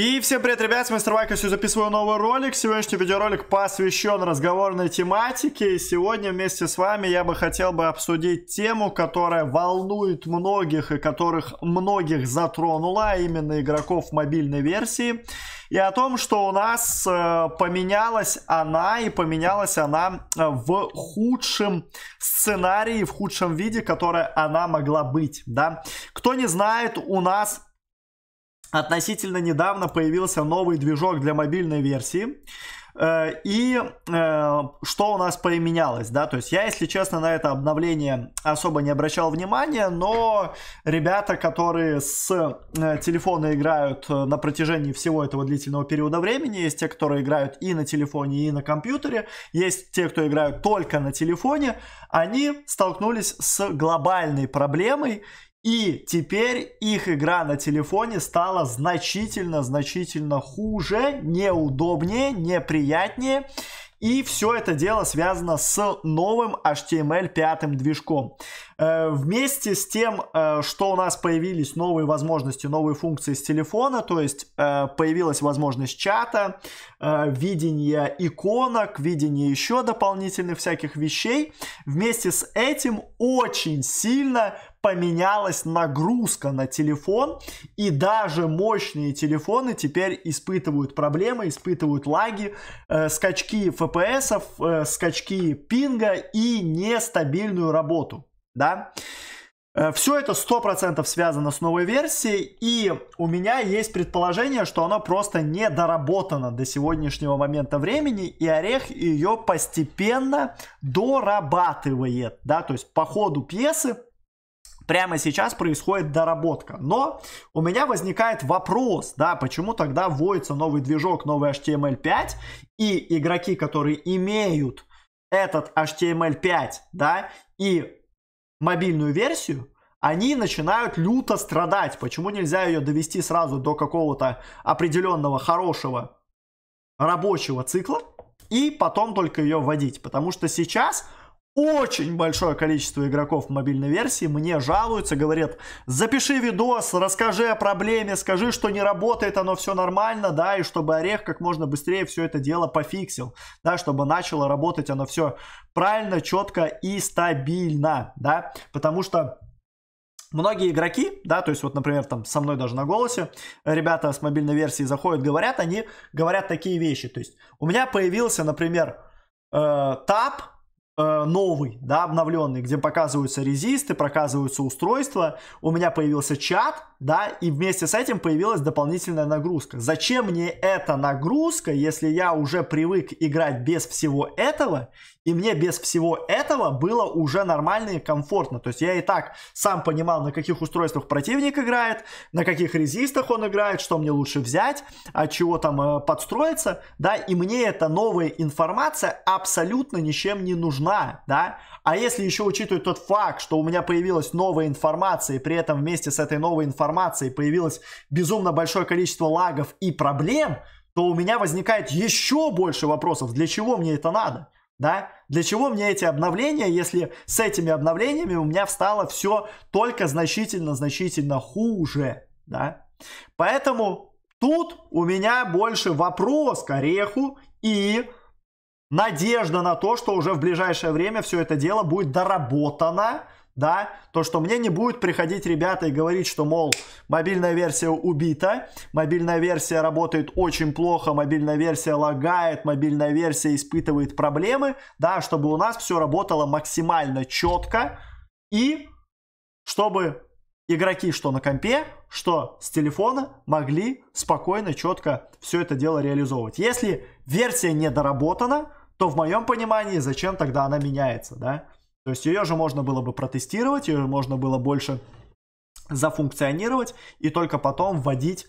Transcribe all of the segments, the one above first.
И всем привет, ребят, с Мастер Вайка сегодня записываю новый ролик. Сегодняшний видеоролик посвящен разговорной тематике. И сегодня вместе с вами я бы хотел бы обсудить тему, которая волнует многих и которых многих затронула, а именно игроков мобильной версии. И о том, что у нас э, поменялась она, и поменялась она э, в худшем сценарии, в худшем виде, которое она могла быть, да. Кто не знает, у нас Относительно недавно появился новый движок для мобильной версии. Э, и э, что у нас поменялось, да, то есть я, если честно, на это обновление особо не обращал внимания, но ребята, которые с э, телефона играют на протяжении всего этого длительного периода времени, есть те, которые играют и на телефоне, и на компьютере, есть те, кто играют только на телефоне, они столкнулись с глобальной проблемой, и теперь их игра на телефоне стала значительно-значительно хуже, неудобнее, неприятнее. И все это дело связано с новым HTML5 движком. Э, вместе с тем, э, что у нас появились новые возможности, новые функции с телефона, то есть э, появилась возможность чата, видение иконок, видение еще дополнительных всяких вещей, вместе с этим очень сильно поменялась нагрузка на телефон, и даже мощные телефоны теперь испытывают проблемы, испытывают лаги, э, скачки FPS, э, скачки пинга и нестабильную работу, да. Э, Все это 100% связано с новой версией, и у меня есть предположение, что оно просто не доработано до сегодняшнего момента времени, и Орех ее постепенно дорабатывает, да, то есть по ходу пьесы прямо сейчас происходит доработка. Но у меня возникает вопрос, да, почему тогда вводится новый движок, новый HTML5, и игроки, которые имеют этот HTML5, да, и мобильную версию, они начинают люто страдать. Почему нельзя ее довести сразу до какого-то определенного хорошего рабочего цикла и потом только ее вводить? Потому что сейчас очень большое количество игроков в мобильной версии мне жалуются, говорят, запиши видос, расскажи о проблеме, скажи, что не работает, оно все нормально, да, и чтобы Орех как можно быстрее все это дело пофиксил, да, чтобы начало работать оно все правильно, четко и стабильно, да, потому что многие игроки, да, то есть вот, например, там со мной даже на голосе ребята с мобильной версии заходят, говорят, они говорят такие вещи, то есть у меня появился, например, э, тап, Э, новый, да, обновленный, где показываются резисты, показываются устройства, у меня появился чат, да, и вместе с этим появилась дополнительная нагрузка. Зачем мне эта нагрузка, если я уже привык играть без всего этого, и мне без всего этого было уже нормально и комфортно. То есть я и так сам понимал, на каких устройствах противник играет, на каких резистах он играет, что мне лучше взять, от чего там э, подстроиться, да, и мне эта новая информация абсолютно ничем не нужна нужна, да? А если еще учитывать тот факт, что у меня появилась новая информация, и при этом вместе с этой новой информацией появилось безумно большое количество лагов и проблем, то у меня возникает еще больше вопросов, для чего мне это надо, да? Для чего мне эти обновления, если с этими обновлениями у меня встало все только значительно-значительно хуже, да? Поэтому тут у меня больше вопрос к Ореху и Надежда на то, что уже в ближайшее время все это дело будет доработано, да, то, что мне не будет приходить ребята и говорить, что, мол, мобильная версия убита, мобильная версия работает очень плохо, мобильная версия лагает, мобильная версия испытывает проблемы, да, чтобы у нас все работало максимально четко и чтобы игроки, что на компе, что с телефона, могли спокойно, четко все это дело реализовывать. Если версия не доработана, то в моем понимании зачем тогда она меняется, да? То есть ее же можно было бы протестировать, ее можно было больше зафункционировать и только потом вводить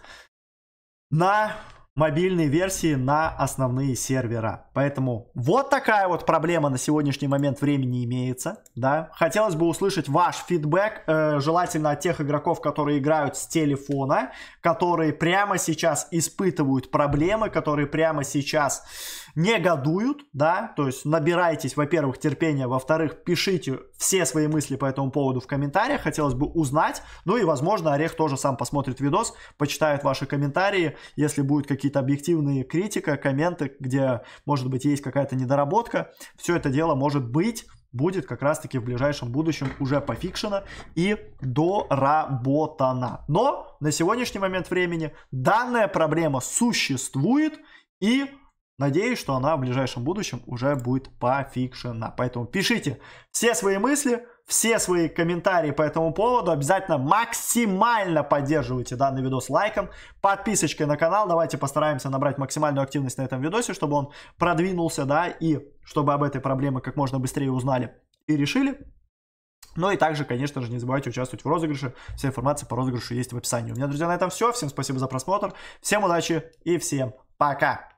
на мобильной версии на основные сервера. Поэтому вот такая вот проблема на сегодняшний момент времени имеется. Да? Хотелось бы услышать ваш фидбэк, э, желательно от тех игроков, которые играют с телефона, которые прямо сейчас испытывают проблемы, которые прямо сейчас негодуют, да, то есть набирайтесь, во-первых, терпения, во-вторых, пишите все свои мысли по этому поводу в комментариях, хотелось бы узнать, ну и, возможно, Орех тоже сам посмотрит видос, почитает ваши комментарии, если будут какие-то объективные критика, комменты, где, может быть, есть какая-то недоработка, все это дело может быть будет как раз-таки в ближайшем будущем уже пофикшено и доработано. Но на сегодняшний момент времени данная проблема существует и Надеюсь, что она в ближайшем будущем уже будет пофикшена. Поэтому пишите все свои мысли, все свои комментарии по этому поводу. Обязательно максимально поддерживайте данный видос лайком, подписочкой на канал. Давайте постараемся набрать максимальную активность на этом видосе, чтобы он продвинулся, да, и чтобы об этой проблеме как можно быстрее узнали и решили. Ну и также, конечно же, не забывайте участвовать в розыгрыше. Вся информация по розыгрышу есть в описании. У меня, друзья, на этом все. Всем спасибо за просмотр. Всем удачи и всем пока!